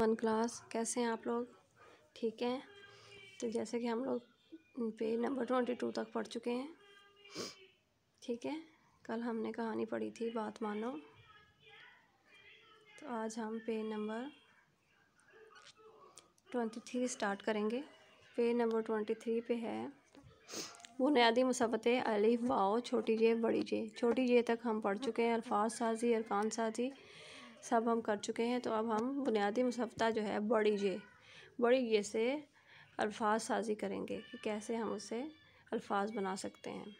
one class कैसे हैं आप लोग ठीक हैं तो जैसे कि हम लोग पेज नंबर ट्वेंटी टू तक पढ़ चुके हैं ठीक है कल हमने कहानी पढ़ी थी बात मानो तो आज हम page number twenty three start करेंगे पेज नंबर ट्वेंटी थ्री पे है बुनियादी मुसबतें अलिफ वाओ छोटी जे बड़ी जे छोटी जे तक हम पढ़ चुके हैं अल्फाज साजी अरकान साजी सब हम कर चुके हैं तो अब हम बुनियादी मुसफा जो है बड़ी ये बड़ी ये से अल्फाज साजी करेंगे कि कैसे हम उसे अल्फाज बना सकते हैं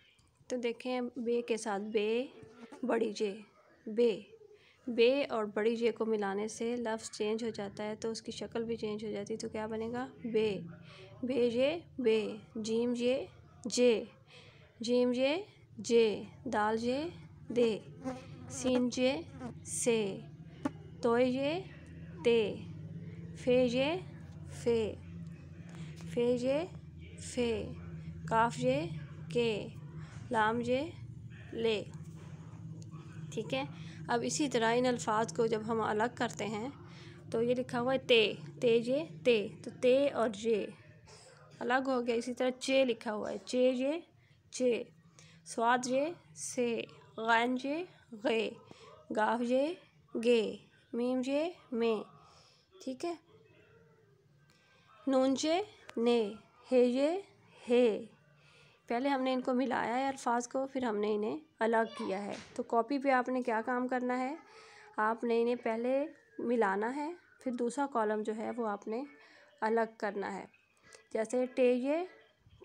तो देखें बे के साथ बे बड़ी जे बे बे और बड़ी जे को मिलाने से लफ्ज़ चेंज हो जाता है तो उसकी शक्ल भी चेंज हो जाती है तो क्या बनेगा बे बे जे बे जीम जे जे जीम जे जे दाल जे दे सीन जे से तो ये ते फे ये फे फे ये फे ये के लाम ये ले ठीक है अब इसी तरह इन अल्फाज को जब हम अलग करते हैं तो ये लिखा हुआ है ते ते ये ते तो ते और जे अलग हो गया इसी तरह चे लिखा हुआ है चे जे चे स्वाद जे से गैन जे गे गाव जे गे मीम जे मे ठीक है नून जे ने हे ये हे पहले हमने इनको मिलाया है अल्फाज को फिर हमने इन्हें अलग किया है तो कॉपी पे आपने क्या काम करना है आपने इन्हें पहले मिलाना है फिर दूसरा कॉलम जो है वो आपने अलग करना है जैसे टे ये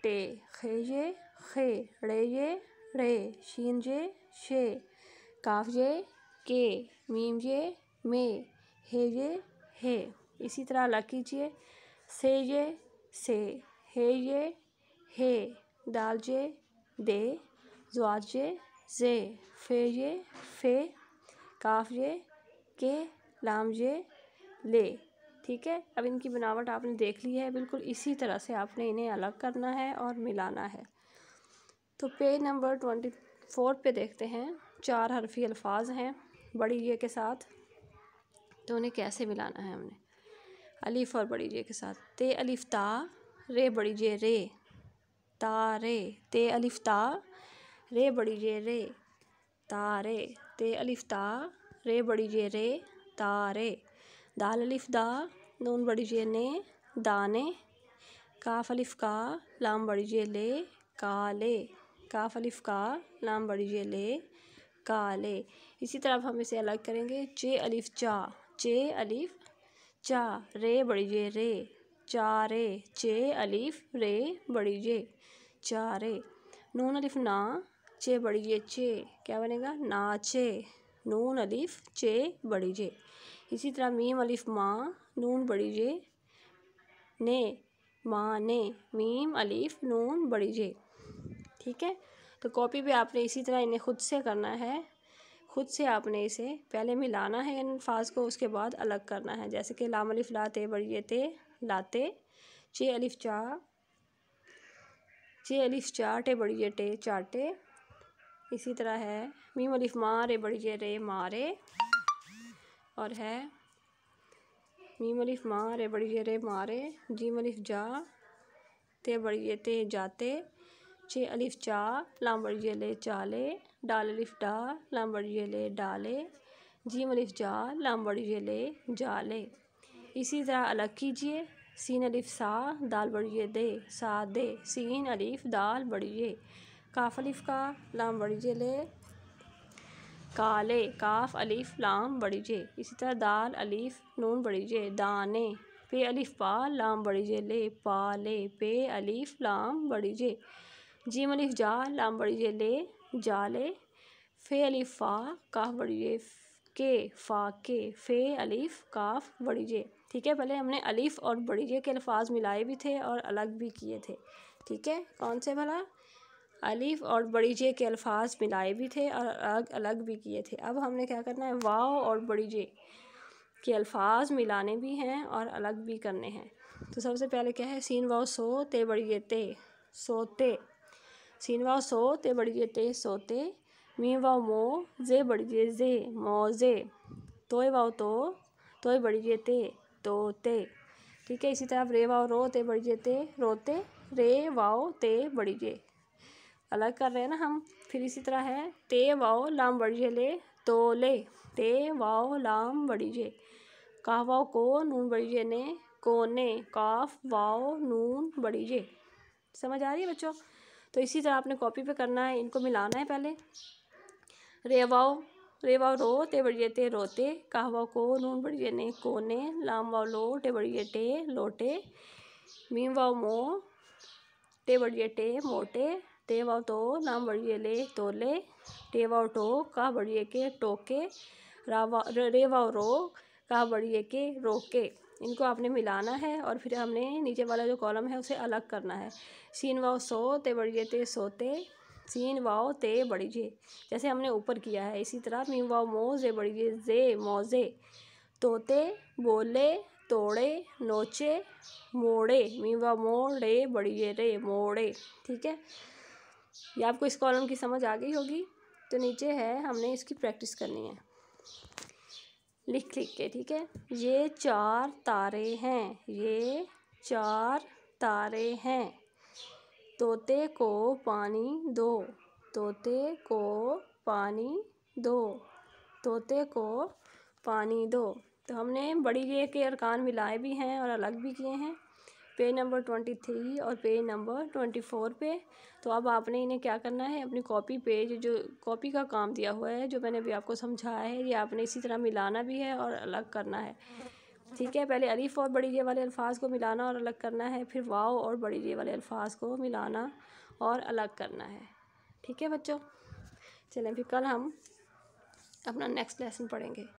टे खे ये खे रे ये रे शीन जे शे काफ ये के मीम ये में ये है इसी तरह अलग कीजिए ये से ये है जे दे जवाज जे जे फे काफ ये के लाम जे ले ठीक है अब इनकी बनावट आपने देख ली है बिल्कुल इसी तरह से आपने इन्हें अलग करना है और मिलाना है तो पेज नंबर ट्वेंटी फोर पे देखते हैं चार हरफी अल्फाज हैं बड़ी ये के साथ तो उन्हें कैसे मिलाना है हमने अलीफ़ और बड़ी जे के साथ ते अलिफ ता रे बड़ी जे रे ता रे ते अलिफ ता रे बड़ी जे रे ता रे ते अलिफ ता रे बड़ी जे रे ता रे दाल अलिफ दा नून बड़ी जे ने दाने काफ अलीफ का लाम बड़ी जे ले काले काफ अलीफ का लाम बड़ी जे ले काले इसी तरह हम इसे अलग करेंगे जे अलिफ चा चे अलीफ चा रे बड़ी जे रे चा रे चे अलीफ रे बड़ी जे चा रे नून अलीफ ना चे बड़ी जे चे क्या बनेगा ना चे नून अलीफ चे बड़ी जे इसी तरह मीम अलीफ माँ नून बड़ी जे ने माँ ने मीम अलीफ नून बड़ी जे ठीक है तो कॉपी पे आपने इसी तरह इन्हें खुद से करना है ख़ुद से आपने इसे पहले मिलाना है इन अल्फाज को उसके बाद अलग करना है जैसे कि लाम अलिफ लाते बड़िए ते लाते चे अलिफ चा चे अलिफ चाटे बड़िए टे चाटे इसी तरह है मीम अलिफ मारे बड़िए रे मारे और है मीम अलिफ मारे बड़िए रे मारे जीम अलिफ जा ते बड़िए ते जाते चे अलिफ चा लाम बड़िए ले चाले डाल अलिफ डा लाम बड़ी ले डाले जीम अलिफ जा लाम बड़ी ले जाले इसी तरह अलग कीजिए सीन अलिफ सा दाल बड़ी दे सा दे सीन अलिफ दाल बड़ी काफ अलिफ का लाम बड़ी ले काले काफ अलिफ लाम बड़ी इसी तरह दाल अलिफ नून बड़ी दाने पे अलिफ पा लाम बड़ी ले पाले पे अलिफ लाम बड़ी जीम अलिफ जा लाम बड़ी ले ले फे अलिफ फा काफ बड़ी के फ़ा के फ़े अलीफ़ काफ बड़ी जे ठीक है पहले हमने अलीफ़ और बड़ी जे के अल्फाज मिलाए भी थे और अलग भी किए थे ठीक है कौन से भला अलीफ़ और बड़ी जे के अल्फाज मिलाए भी थे और अलग अलग भी किए थे अब हमने क्या करना है वाओ और बड़ी जे के अल्फाज मिलाने भी हैं और अलग भी करने हैं तो सबसे पहले क्या है सीन वाओ सो ते बड़ी जे ते सोते सीन वाव सो ते बड़गे ते सोते मी वाव मो जे बड़गे जे मो जे तोय वाव तो तोय बड़गे ते तो ते ठीक है इसी तरह रे वाव रो ते बड़गे ते रोते रे वाव ते बड़गे अलग कर रहे हैं ना हम फिर इसी तरह है ते वाओ लाम बड़िए ले तो ले ते वाओ लाम बड़िए काह वाओ को नून बड़िए ने कोने काफ वाओ नून बड़िए समझ आ रही है बच्चों तो इसी तरह आपने कॉपी पे करना है इनको मिलाना है पहले रेवाओ रेवाओ रो ते बड़िए ते रोते कहवा को नून बड़िए ने कोने लाम वाओ लो टे बड़िए टे लोटे मीम वाओ मो टे बड़िए टे मोटे ते वाओ तो नाम बड़िए ले तोले टे वाओ टो कह बड़िए के टोके रावा रे वाओ रो कह बड़िए के रोके इनको आपने मिलाना है और फिर हमने नीचे वाला जो कॉलम है उसे अलग करना है सीन वाओ सो ते बढ़िए ते सोते सीन वाओ ते बढ़िए जैसे हमने ऊपर किया है इसी तरह मीम वाओ मोजे बढ़िए जे मोजे तोते बोले तोड़े नोचे मोड़े मीम वाओ मोड़े बढ़िए रे मोड़े ठीक है ये आपको इस कॉलम की समझ आ गई होगी तो नीचे है हमने इसकी प्रैक्टिस करनी है लिख लिख के ठीक है ये चार तारे हैं ये चार तारे हैं तोते को पानी दो तोते को पानी दो तोते को पानी दो तो हमने बड़ी ये के अरकान मिलाए भी हैं और अलग भी किए हैं पेज नंबर ट्वेंटी थ्री और पेज नंबर ट्वेंटी फोर पे तो अब आपने इन्हें क्या करना है अपनी कॉपी पेज जो कॉपी का काम दिया हुआ है जो मैंने अभी आपको समझाया है ये आपने इसी तरह मिलाना भी है और अलग करना है ठीक है पहले अलीफ़ और बड़ी जे वाले अल्फाज को मिलाना और अलग करना है फिर वाओ और बड़ी जे वाले अल्फाज को मिलाना और अलग करना है ठीक है बच्चों चलें फिर कल हम अपना नेक्स्ट लेसन पढ़ेंगे